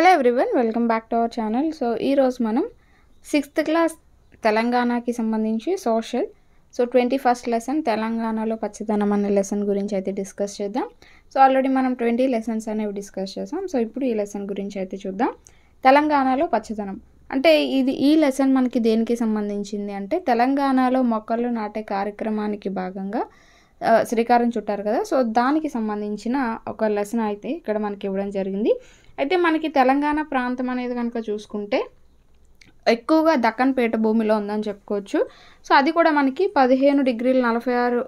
hello everyone welcome back to our channel so ఈరోజు మనం sixth class తెలంగాణకి సంబంధించి social so twenty first lesson తెలంగాణలో పచ్చదనం అనే లెసన్ గురించి అయితే డిస్కస్ చేద్దాం సో ఆల్రెడీ మనం ట్వంటీ లెసన్స్ అనేవి డిస్కస్ చేసాం సో ఇప్పుడు ఈ లెసన్ గురించి అయితే చూద్దాం తెలంగాణలో పచ్చదనం అంటే ఇది ఈ లెసన్ మనకి దేనికి సంబంధించింది అంటే తెలంగాణలో మొక్కలు నాటే కార్యక్రమానికి భాగంగా శ్రీకారం చుట్టారు కదా సో దానికి సంబంధించిన ఒక లెసన్ అయితే ఇక్కడ మనకి ఇవ్వడం జరిగింది అయితే మనకి తెలంగాణ ప్రాంతం అనేది కనుక చూసుకుంటే ఎక్కువగా దక్కన్పేట భూమిలో ఉందని చెప్పుకోవచ్చు సో అది కూడా మనకి పదిహేను డిగ్రీలు నలభై ఆరు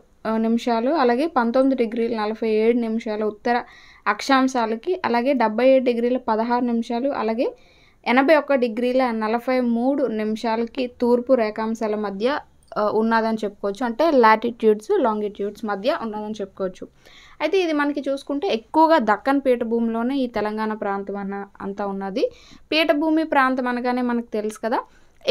నిమిషాలు అలాగే పంతొమ్మిది డిగ్రీల నలభై ఏడు నిమిషాలు ఉత్తర అక్షాంశాలకి అలాగే డెబ్బై ఏడు డిగ్రీల పదహారు నిమిషాలు అలాగే ఎనభై ఒక్క డిగ్రీల నలభై మూడు నిమిషాలకి తూర్పు రేఖాంశాల మధ్య ఉన్నదని చెప్పుకోవచ్చు అంటే లాటిట్యూడ్స్ లాంగిట్యూడ్స్ మధ్య ఉన్నదని చెప్పుకోవచ్చు అయితే ఇది మనకి చూసుకుంటే ఎక్కువగా దక్కన్ పీఠభూమిలోనే ఈ తెలంగాణ ప్రాంతం అన్న అంతా ఉన్నది పీఠభూమి ప్రాంతం అనగానే మనకు తెలుసు కదా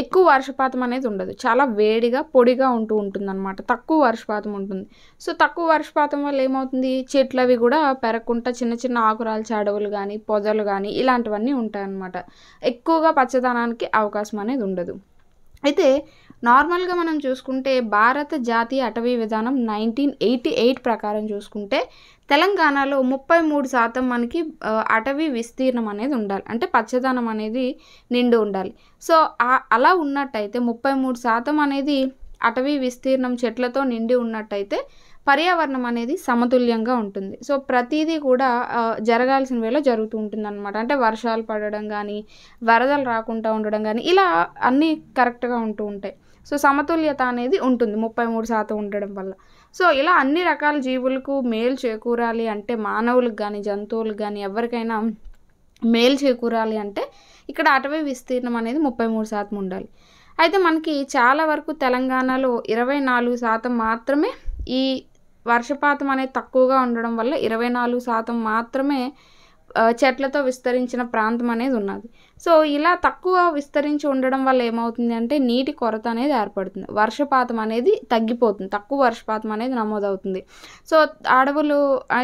ఎక్కువ వర్షపాతం అనేది ఉండదు చాలా వేడిగా పొడిగా ఉంటూ ఉంటుంది అనమాట తక్కువ వర్షపాతం ఉంటుంది సో తక్కువ వర్షపాతం వల్ల ఏమవుతుంది చెట్లు అవి కూడా పెరగకుండా చిన్న చిన్న ఆకురాలు చెడవులు కానీ పొదలు కానీ ఇలాంటివన్నీ ఉంటాయన్నమాట ఎక్కువగా పచ్చదనానికి అవకాశం అనేది ఉండదు అయితే నార్మల్గా మనం చూసుకుంటే భారత జాతీయ అటవీ విధానం నైన్టీన్ ఎయిటీ ఎయిట్ ప్రకారం చూసుకుంటే తెలంగాణలో ముప్పై మూడు శాతం మనకి అటవీ విస్తీర్ణం అనేది ఉండాలి అంటే పచ్చదనం అనేది నిండు ఉండాలి సో అలా ఉన్నట్టయితే ముప్పై మూడు శాతం అనేది అటవీ విస్తీర్ణం చెట్లతో నిండి ఉన్నట్టయితే పర్యావరణం అనేది సమతుల్యంగా ఉంటుంది సో ప్రతిదీ కూడా జరగాల్సిన వేళ జరుగుతూ ఉంటుంది అనమాట అంటే వర్షాలు పడడం కానీ వరదలు రాకుండా ఉండడం కానీ ఇలా అన్నీ కరెక్ట్గా ఉంటూ ఉంటాయి సో సమతుల్యత అనేది ఉంటుంది ముప్పై మూడు శాతం ఉండడం వల్ల సో ఇలా అన్ని రకాల జీవులకు మేలు చేకూరాలి అంటే మానవులకు కానీ జంతువులకు కానీ ఎవరికైనా మేలు చేకూరాలి అంటే ఇక్కడ అటవీ విస్తీర్ణం అనేది ముప్పై మూడు శాతం ఉండాలి అయితే మనకి చాలా వరకు తెలంగాణలో ఇరవై నాలుగు శాతం మాత్రమే ఈ వర్షపాతం అనేది తక్కువగా ఉండడం వల్ల ఇరవై నాలుగు శాతం మాత్రమే చెట్లతో విస్తరించిన ప్రాంతం అనేది ఉన్నది సో ఇలా తక్కువ విస్తరించి ఉండడం వల్ల ఏమవుతుంది అంటే నీటి కొరత అనేది ఏర్పడుతుంది వర్షపాతం అనేది తగ్గిపోతుంది తక్కువ వర్షపాతం అనేది నమోదవుతుంది సో అడవులు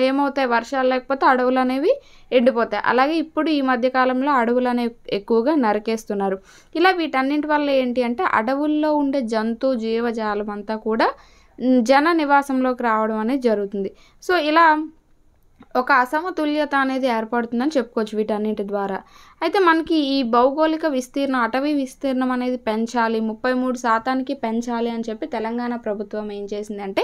ఏమవుతాయి వర్షాలు లేకపోతే అడవులు అనేవి ఎండిపోతాయి అలాగే ఇప్పుడు ఈ మధ్యకాలంలో అడవులు అనేవి ఎక్కువగా నరికేస్తున్నారు ఇలా వీటన్నింటి వల్ల ఏంటి అంటే అడవుల్లో ఉండే జంతు జీవజాలం అంతా కూడా జన నివాసంలోకి రావడం అనేది జరుగుతుంది సో ఇలా ఒక అసమతుల్యత అనేది ఏర్పడుతుందని చెప్పుకోవచ్చు వీటన్నిటి ద్వారా అయితే మనకి ఈ భౌగోళిక విస్తీర్ణం అటవీ విస్తీర్ణం అనేది పెంచాలి ముప్పై మూడు శాతానికి పెంచాలి అని చెప్పి తెలంగాణ ప్రభుత్వం ఏం చేసిందంటే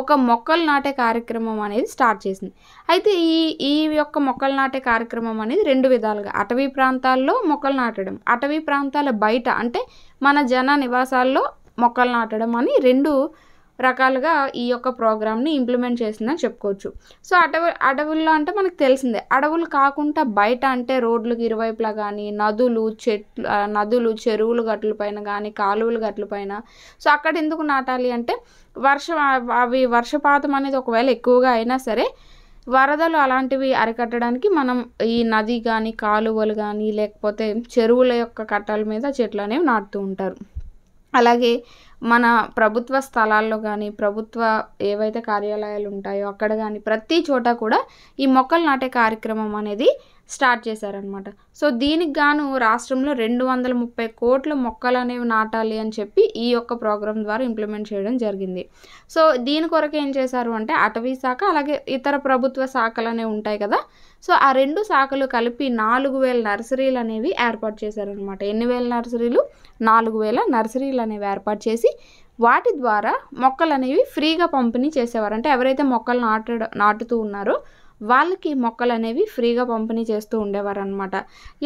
ఒక మొక్కలు నాటే కార్యక్రమం అనేది స్టార్ట్ చేసింది అయితే ఈ ఈ యొక్క మొక్కలు నాటే కార్యక్రమం అనేది రెండు విధాలుగా అటవీ ప్రాంతాల్లో మొక్కలు నాటడం అటవీ ప్రాంతాల బయట అంటే మన జన నివాసాల్లో మొక్కలు నాటడం అని రెండు రకాలుగా ఈ యొక్క ప్రోగ్రామ్ని ఇంప్లిమెంట్ చేసిందని చెప్పుకోవచ్చు సో అటవి అడవుల్లో అంటే మనకు తెలిసిందే అడవులు కాకుండా బయట అంటే రోడ్లకు ఇరువైపులా కానీ నదులు చెట్లు నదులు చెరువులు గట్ల పైన కానీ కాలువలు గట్ల పైన సో అక్కడ ఎందుకు నాటాలి అంటే వర్ష అవి వర్షపాతం అనేది ఒకవేళ ఎక్కువగా అయినా సరే వరదలు అలాంటివి అరికట్టడానికి మనం ఈ నది కానీ కాలువలు కానీ లేకపోతే చెరువుల యొక్క కట్టల మీద చెట్లు అనేవి నాటుతూ ఉంటారు అలాగే మన ప్రభుత్వ స్థలాల్లో కానీ ప్రభుత్వ ఏవైతే కార్యాలయాలు ఉంటాయో అక్కడ కానీ ప్రతి చోట కూడా ఈ మొక్కలు నాటే కార్యక్రమం అనేది స్టార్ట్ చేశారనమాట సో దీనికి గాను రాష్ట్రంలో రెండు వందల ముప్పై కోట్ల మొక్కలు అనేవి నాటాలి అని చెప్పి ఈ యొక్క ప్రోగ్రాం ద్వారా ఇంప్లిమెంట్ చేయడం జరిగింది సో దీని కొరకు ఏం చేశారు అంటే అటవీ శాఖ అలాగే ఇతర ప్రభుత్వ శాఖలు అనేవి ఉంటాయి కదా సో ఆ రెండు శాఖలు కలిపి నాలుగు వేల నర్సరీలు అనేవి ఏర్పాటు చేశారనమాట ఎన్ని వేల నర్సరీలు నాలుగు వేల నర్సరీలు అనేవి ఏర్పాటు చేసి వాటి ద్వారా మొక్కలు అనేవి ఫ్రీగా పంపిణీ చేసేవారు అంటే ఎవరైతే మొక్కలు నాటడం నాటుతూ ఉన్నారో వాళ్ళకి మొక్కలు అనేవి ఫ్రీగా పంపిణీ చేస్తూ ఉండేవారనమాట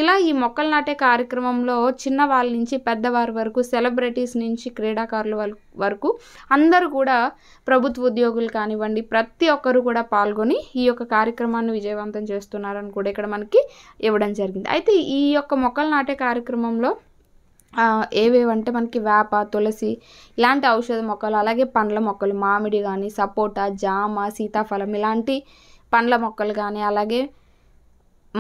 ఇలా ఈ మొక్కలు నాటే కార్యక్రమంలో చిన్న వాళ్ళ నుంచి పెద్దవారి వరకు సెలబ్రిటీస్ నుంచి క్రీడాకారుల వరకు అందరూ కూడా ప్రభుత్వ ఉద్యోగులు కానివ్వండి ప్రతి ఒక్కరు కూడా పాల్గొని ఈ యొక్క కార్యక్రమాన్ని విజయవంతం చేస్తున్నారని కూడా ఇక్కడ మనకి ఇవ్వడం జరిగింది అయితే ఈ యొక్క మొక్కలు నాటే కార్యక్రమంలో ఏవేవంటే మనకి వేప తులసి ఇలాంటి ఔషధ మొక్కలు అలాగే పండ్ల మొక్కలు మామిడి కానీ సపోటా జామ సీతాఫలం ఇలాంటి పండ్ల మొక్కలు కానీ అలాగే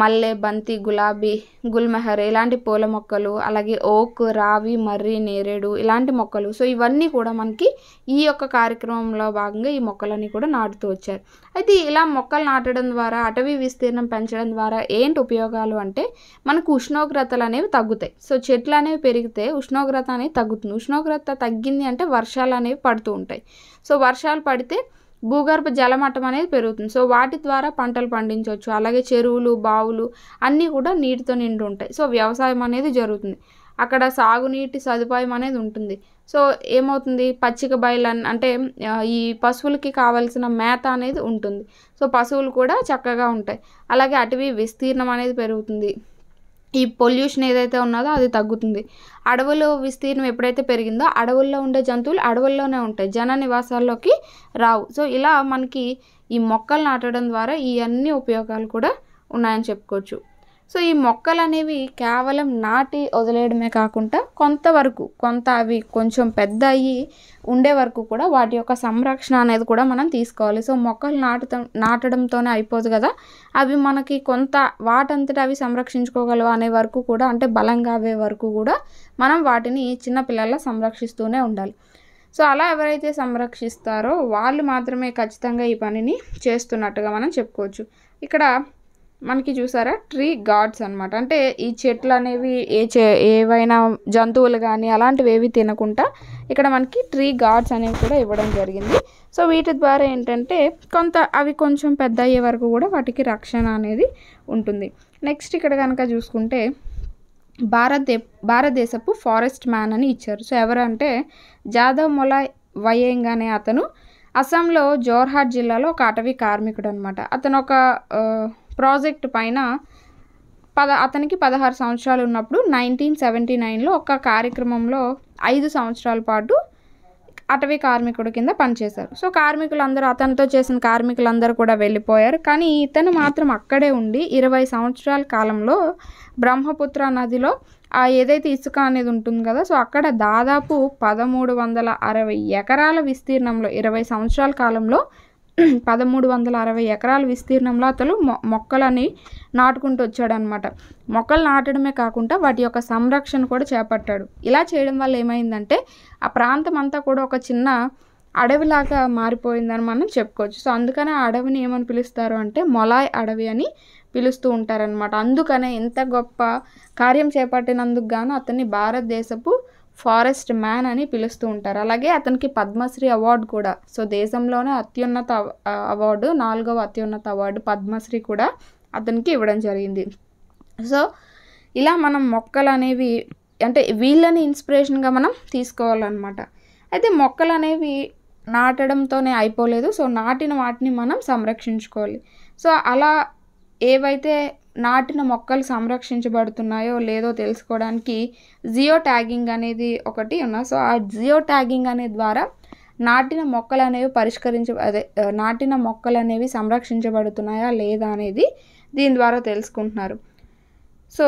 మల్లె బంతి గులాబీ గుల్మెహర్ ఇలాంటి పూల మొక్కలు అలాగే ఓక్ రావి మర్రి నేరేడు ఇలాంటి మొక్కలు సో ఇవన్నీ కూడా మనకి ఈ యొక్క కార్యక్రమంలో భాగంగా ఈ మొక్కలన్నీ కూడా నాటుతూ వచ్చారు అయితే ఇలా మొక్కలు నాటడం ద్వారా అటవీ విస్తీర్ణం పెంచడం ద్వారా ఏంటి ఉపయోగాలు అంటే మనకు ఉష్ణోగ్రతలు అనేవి తగ్గుతాయి సో చెట్లు అనేవి పెరిగితే ఉష్ణోగ్రత అనేది తగ్గుతుంది ఉష్ణోగ్రత తగ్గింది అంటే వర్షాలు అనేవి పడుతూ ఉంటాయి సో వర్షాలు పడితే భూగర్భ జలమట్టం అనేది పెరుగుతుంది సో వాటి ద్వారా పంటలు పండించవచ్చు అలాగే చెరువులు బావులు అన్నీ కూడా నీటితో నిండి ఉంటాయి సో వ్యవసాయం అనేది జరుగుతుంది అక్కడ సాగునీటి సదుపాయం అనేది ఉంటుంది సో ఏమవుతుంది పచ్చిక బయలు అంటే ఈ పశువులకి కావలసిన మేత అనేది ఉంటుంది సో పశువులు కూడా చక్కగా ఉంటాయి అలాగే అటవీ విస్తీర్ణం అనేది పెరుగుతుంది ఈ పొల్యూషన్ ఏదైతే ఉన్నదో అది తగ్గుతుంది అడవులు విస్తీర్ణం ఎప్పుడైతే పెరిగిందో అడవుల్లో ఉండే జంతువులు అడవుల్లోనే ఉంటాయి జన నివాసాల్లోకి రావు సో ఇలా మనకి ఈ మొక్కలు నాటడం ద్వారా ఈ అన్ని ఉపయోగాలు కూడా ఉన్నాయని చెప్పుకోవచ్చు సో ఈ మొక్కలు అనేవి కేవలం నాటి వదిలేయడమే కాకుండా కొంతవరకు కొంత అవి కొంచెం పెద్ద అయ్యి ఉండే వరకు కూడా వాటి యొక్క సంరక్షణ అనేది కూడా మనం తీసుకోవాలి సో మొక్కలు నాటుతం నాటడంతోనే అయిపోదు కదా అవి మనకి కొంత వాటంతటా అవి సంరక్షించుకోగలవా అనే వరకు కూడా అంటే బలంగా అవే వరకు కూడా మనం వాటిని చిన్నపిల్లల సంరక్షిస్తూనే ఉండాలి సో అలా ఎవరైతే సంరక్షిస్తారో వాళ్ళు మాత్రమే ఖచ్చితంగా ఈ పనిని చేస్తున్నట్టుగా మనం చెప్పుకోవచ్చు ఇక్కడ మనకి చూసారా ట్రీ గాడ్స్ అనమాట అంటే ఈ చెట్లు అనేవి ఏ చె ఏవైనా జంతువులు కానీ అలాంటివి ఏవి తినకుండా ఇక్కడ మనకి ట్రీ గాడ్స్ అనేవి కూడా ఇవ్వడం జరిగింది సో వీటి ద్వారా ఏంటంటే కొంత అవి కొంచెం పెద్ద అయ్యే వరకు కూడా వాటికి రక్షణ అనేది ఉంటుంది నెక్స్ట్ ఇక్కడ కనుక చూసుకుంటే భారతదే భారతదేశపు ఫారెస్ట్ మ్యాన్ అని ఇచ్చారు సో ఎవరంటే జాదవ్ మొలా వయేంగ్ అనే అతను అస్సాంలో జోర్హాట్ జిల్లాలో ఒక అటవీ కార్మికుడు అనమాట అతను ఒక ప్రాజెక్ట్ పైన పద అతనికి పదహారు సంవత్సరాలు ఉన్నప్పుడు నైన్టీన్ సెవెంటీ నైన్లో ఒక కార్యక్రమంలో ఐదు సంవత్సరాల పాటు అటవీ కార్మికుడు కింద పనిచేశారు సో కార్మికులందరూ అతనితో చేసిన కార్మికులందరూ కూడా వెళ్ళిపోయారు కానీ ఇతను మాత్రం అక్కడే ఉండి ఇరవై సంవత్సరాల కాలంలో బ్రహ్మపుత్ర నదిలో ఆ ఏదైతే ఇసుక అనేది ఉంటుంది కదా సో అక్కడ దాదాపు పదమూడు వందల అరవై ఎకరాల విస్తీర్ణంలో ఇరవై సంవత్సరాల కాలంలో పదమూడు వందల అరవై ఎకరాల విస్తీర్ణంలో అతను మొ మొక్కలని నాటుకుంటూ వచ్చాడనమాట మొక్కలు నాటడమే కాకుండా వాటి యొక్క సంరక్షణ కూడా చేపట్టాడు ఇలా చేయడం వల్ల ఏమైందంటే ఆ ప్రాంతం అంతా కూడా ఒక చిన్న అడవిలాగా మారిపోయిందని మనం చెప్పుకోవచ్చు సో అందుకనే ఆ అడవిని ఏమని పిలుస్తారు అంటే మొలాయ్ అడవి అని పిలుస్తూ ఉంటారనమాట అందుకనే ఇంత గొప్ప కార్యం చేపట్టినందుకు గాను అతన్ని భారతదేశపు ఫారెస్ట్ మ్యాన్ అని పిలుస్తూ ఉంటారు అలాగే అతనికి పద్మశ్రీ అవార్డు కూడా సో దేశంలోనే అత్యున్నత అవార్డు నాలుగవ అత్యున్నత అవార్డు పద్మశ్రీ కూడా అతనికి ఇవ్వడం జరిగింది సో ఇలా మనం మొక్కలు అనేవి అంటే వీళ్ళని ఇన్స్పిరేషన్గా మనం తీసుకోవాలన్నమాట అయితే మొక్కలు అనేవి నాటడంతోనే అయిపోలేదు సో నాటిన వాటిని మనం సంరక్షించుకోవాలి సో అలా ఏవైతే నాటిన మొక్కలు సంరక్షించబడుతున్నాయో లేదో తెలుసుకోవడానికి జియో ట్యాగింగ్ అనేది ఒకటి ఉన్న సో ఆ జియో ట్యాగింగ్ అనే ద్వారా నాటిన మొక్కలు అనేవి పరిష్కరించ అదే నాటిన మొక్కలు అనేవి సంరక్షించబడుతున్నాయా లేదా అనేది దీని ద్వారా తెలుసుకుంటున్నారు సో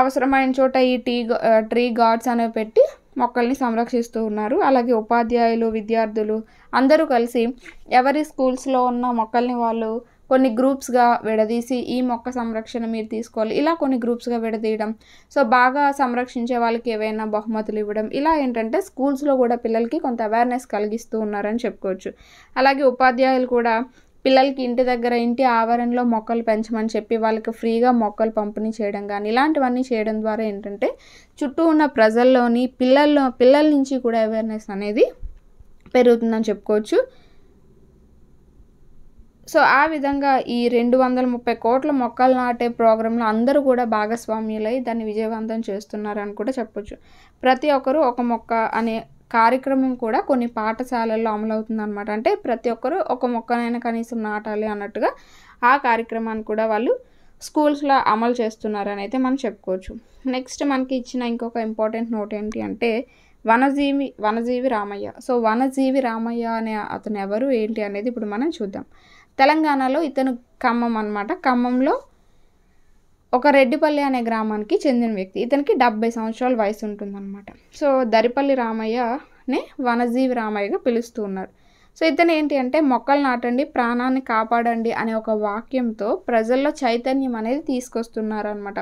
అవసరమైన చోట ఈ టీ ట్రీ గార్డ్స్ అనేవి పెట్టి మొక్కల్ని సంరక్షిస్తూ ఉన్నారు అలాగే ఉపాధ్యాయులు విద్యార్థులు అందరూ కలిసి ఎవరి స్కూల్స్లో ఉన్న మొక్కల్ని వాళ్ళు కొన్ని గ్రూప్స్గా విడదీసి ఈ మొక్క సంరక్షణ మీరు తీసుకోవాలి ఇలా కొన్ని గ్రూప్స్గా విడదీయడం సో బాగా సంరక్షించే వాళ్ళకి ఏవైనా బహుమతులు ఇవ్వడం ఇలా ఏంటంటే స్కూల్స్లో కూడా పిల్లలకి కొంత అవేర్నెస్ కలిగిస్తూ ఉన్నారని చెప్పుకోవచ్చు అలాగే ఉపాధ్యాయులు కూడా పిల్లలకి ఇంటి దగ్గర ఇంటి ఆవరణలో మొక్కలు పెంచమని చెప్పి వాళ్ళకి ఫ్రీగా మొక్కలు పంపిణీ చేయడం కానీ ఇలాంటివన్నీ చేయడం ద్వారా ఏంటంటే చుట్టూ ఉన్న ప్రజల్లోని పిల్లల్లో పిల్లల నుంచి కూడా అవేర్నెస్ అనేది పెరుగుతుందని చెప్పుకోవచ్చు సో ఆ విధంగా ఈ రెండు వందల ముప్పై కోట్ల మొక్కలు నాటే ప్రోగ్రాంలో అందరూ కూడా భాగస్వామ్యులై దాన్ని విజయవంతం చేస్తున్నారని కూడా చెప్పొచ్చు ప్రతి ఒక్కరూ ఒక మొక్క అనే కార్యక్రమం కూడా కొన్ని పాఠశాలల్లో అమలవుతుంది అనమాట అంటే ప్రతి ఒక్కరూ ఒక మొక్కనైనా కనీసం నాటాలి అన్నట్టుగా ఆ కార్యక్రమాన్ని కూడా వాళ్ళు స్కూల్స్లో అమలు చేస్తున్నారని అయితే మనం చెప్పుకోవచ్చు నెక్స్ట్ మనకి ఇచ్చిన ఇంకొక ఇంపార్టెంట్ నోట్ ఏంటి అంటే వనజీవి వనజీవి రామయ్య సో వనజీవి రామయ్య అనే అతను ఎవరు ఏంటి అనేది ఇప్పుడు మనం చూద్దాం తెలంగాణలో ఇతను ఖమ్మం అనమాట ఖమ్మంలో ఒక రెడ్డిపల్లి అనే గ్రామానికి చెందిన వ్యక్తి ఇతనికి డెబ్బై సంవత్సరాల వయసు ఉంటుందన్నమాట సో దరిపల్లి రామయ్యనే వనజీవి రామయ్యగా పిలుస్తూ ఉన్నారు సో ఇతను ఏంటి అంటే మొక్కలు నాటండి ప్రాణాన్ని కాపాడండి అనే ఒక వాక్యంతో ప్రజల్లో చైతన్యం అనేది తీసుకొస్తున్నారనమాట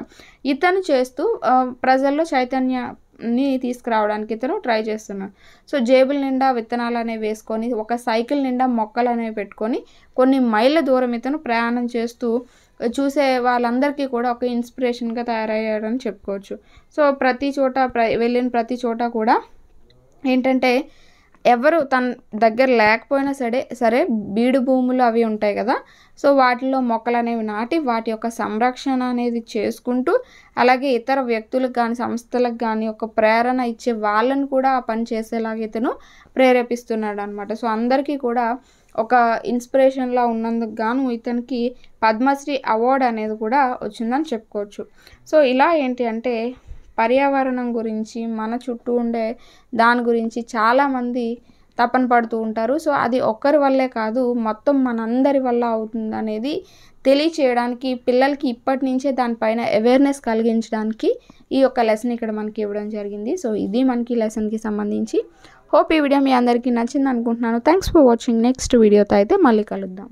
ఇతను చేస్తూ ప్రజల్లో చైతన్య ని తీసుకురావడానికి ఇతను ట్రై చేస్తున్నాడు సో జేబుల నిండా విత్తనాలు అనేవి వేసుకొని ఒక సైకిల్ నిండా మొక్కలు అనేవి పెట్టుకొని కొన్ని మైళ్ళ దూరం ఇతను ప్రయాణం చేస్తూ చూసే వాళ్ళందరికీ కూడా ఒక ఇన్స్పిరేషన్గా తయారయ్యాడని చెప్పుకోవచ్చు సో ప్రతి చోట ప్ర వెళ్ళిన ప్రతి చోట కూడా ఏంటంటే ఎవరు తన దగ్గర లేకపోయినా సరే సరే బీడు భూములు అవి ఉంటాయి కదా సో వాటిలో మొక్కలు అనేవి నాటి వాటి యొక్క సంరక్షణ అనేది చేసుకుంటూ అలాగే ఇతర వ్యక్తులకు కానీ సంస్థలకు కానీ ఒక ప్రేరణ ఇచ్చే వాళ్ళని కూడా ఆ పని చేసేలాగా ఇతను ప్రేరేపిస్తున్నాడు అనమాట సో అందరికీ కూడా ఒక ఇన్స్పిరేషన్లా ఉన్నందుకు గాను ఇతనికి పద్మశ్రీ అవార్డు అనేది కూడా వచ్చిందని చెప్పుకోవచ్చు సో ఇలా ఏంటి అంటే పర్యావరణం గురించి మన చుట్టూ ఉండే దాని గురించి చాలామంది తపన పడుతూ ఉంటారు సో అది ఒక్కరి వల్లే కాదు మొత్తం మనందరి వల్ల అవుతుంది అనేది తెలియచేయడానికి పిల్లలకి ఇప్పటి నుంచే దానిపైన అవేర్నెస్ కలిగించడానికి ఈ యొక్క లెసన్ ఇక్కడ మనకి ఇవ్వడం జరిగింది సో ఇది మనకి లెసన్కి సంబంధించి హోప్ ఈ వీడియో మీ అందరికీ నచ్చింది అనుకుంటున్నాను థ్యాంక్స్ ఫర్ వాచింగ్ నెక్స్ట్ వీడియోతో అయితే మళ్ళీ కలుద్దాం